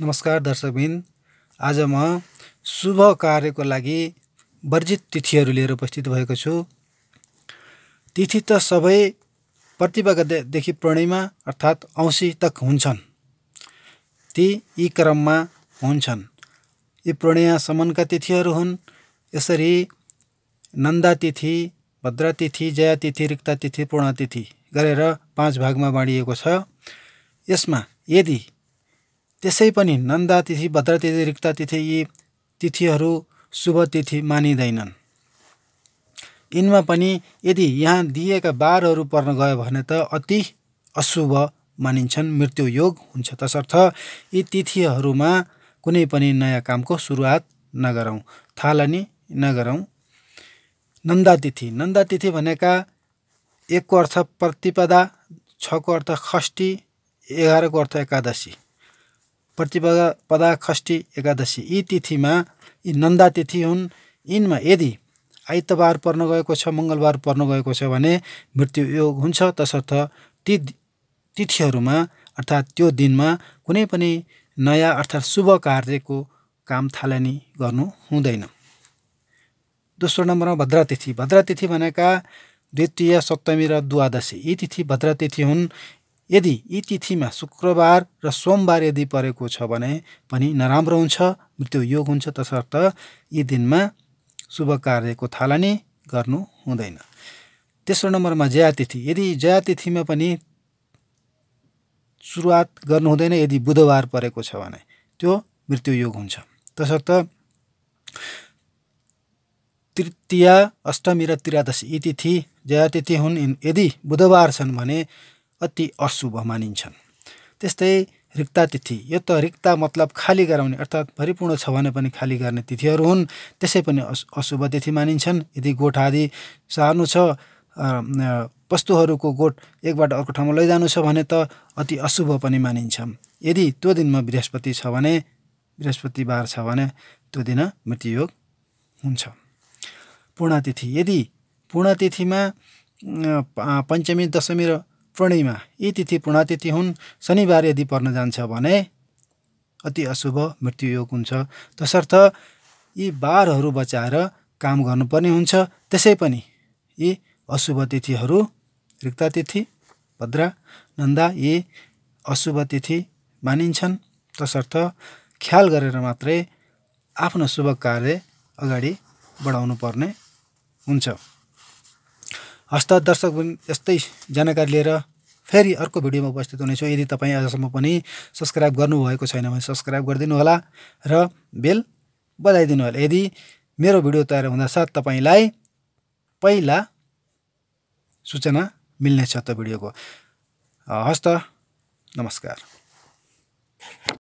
नमस्कार दर्शकबिन आज म शुभ कार्यको लागि वर्जित तिथिहरू लिएर उपस्थित भएको छु तिथि त सबै देखि प्रणयमा अर्थात् औँसी तक हुन्छन् ती यी क्रममा हुन्छन् यी पूर्णिमासम्मका तिथिहरू हुन् यसरी नन्दा तिथि भद्रा तिथि जया तिथि रिक्ता तिथि पूर्णतिथि गरेर पाँच भागमा बाँडिएको छ यसमा यदि त्यसै पनि नन्दा तिथि भद्रतिथि रिक्त तिथि यी तिथिहरू शुभ तिथि मानिँदैनन् यिनमा पनि यदि यहाँ दिएका बारहरू पर्न गयो भने त अति अशुभ मानिन्छन् मृत्यु योग हुन्छ तसर्थ यी तिथिहरूमा कुनै पनि नयाँ कामको सुरुवात नगरौँ थालनी नगरौँ नन्दा तिथि नन्दा तिथि भनेका एकको अर्थ प्रतिपदा छको अर्थ षष्ठी एघारको अर्थ एकादशी प्रतिपदा खष्टी एकादशी यी तिथिमा यी नन्दा तिथि हुन् यिनमा यदि आइतबार पर्न गएको छ मङ्गलबार पर्न गएको छ भने मृत्यु योग हुन्छ तसर्थ ती तिथिहरूमा अर्थात् त्यो दिनमा कुनै पनि नयाँ अर्थात् शुभ कार्यको काम थालनी गर्नु हुँदैन दोस्रो नम्बरमा भद्रातिथि तिथि भनेका द्वितीय सप्तमी र द्वादशी यी तिथि भद्रा हुन् यदि यी तिथिमा शुक्रबार र सोमबार यदि परेको छ भने पनि नराम्रो हुन्छ मृत्यु योग हुन्छ तसर्थ यी दिनमा शुभ कार्यको थालनी गर्नु हुँदैन तेस्रो नम्बरमा जयातिथि यदि जयातिथिमा पनि सुरुवात गर्नु हुँदैन यदि बुधबार परेको छ भने त्यो मृत्यु योग हुन्छ तसर्थ तृतीय अष्टमी र त्रियादशी यी तिथि जयातिथि हुन् यदि बुधबार छन् भने अति अशुभ मानिन्छन् त्यस्तै रिक्ता तिथि यो त रिक्ता मतलब खाली गराउने अर्थात् परिपूर्ण छ भने पनि खाली गर्ने तिथिहरू हुन् त्यसै पनि अशुभ तिथि मानिन्छन् यदि गोठ आदि सार्नु छ वस्तुहरूको गोठ एकबाट अर्को ठाउँमा लैजानु छ भने त अति अशुभ पनि मानिन्छ यदि त्यो दिनमा बृहस्पति छ भने बृहस्पतिबार छ भने त्यो दिन मृत्युयोग हुन्छ पूर्णतिथि यदि पूर्णतिथिमा पञ्चमी दशमी र प्रणयमा यी तिथि पूर्णतिथि हुन् शनिबार यदि पर्न जान्छ भने अति अशुभ मृत्युयोग हुन्छ तसर्थ यी बारहरू बचाएर काम गर्नुपर्ने हुन्छ त्यसै पनि यी अशुभ तिथिहरू रिक्त तिथि भद्रा नन्दा यी अशुभ तिथि मानिन्छन् तसर्थ ख्याल गरेर मात्रै आफ्नो शुभ कार्य अगाडि बढाउनु पर्ने हुन्छ हस्त दर्शक यस्तै जानकारी लिएर फेरि अर्को भिडियोमा उपस्थित हुनेछु यदि तपाईँ आजसम्म पनि सब्सक्राइब गर्नुभएको छैन भने सब्सक्राइब गरिदिनु होला र बेल बजाइदिनु होला यदि मेरो भिडियो तयार हुँदा साथ तपाईँलाई पहिला सूचना मिल्नेछ त भिडियोको हस्त नमस्कार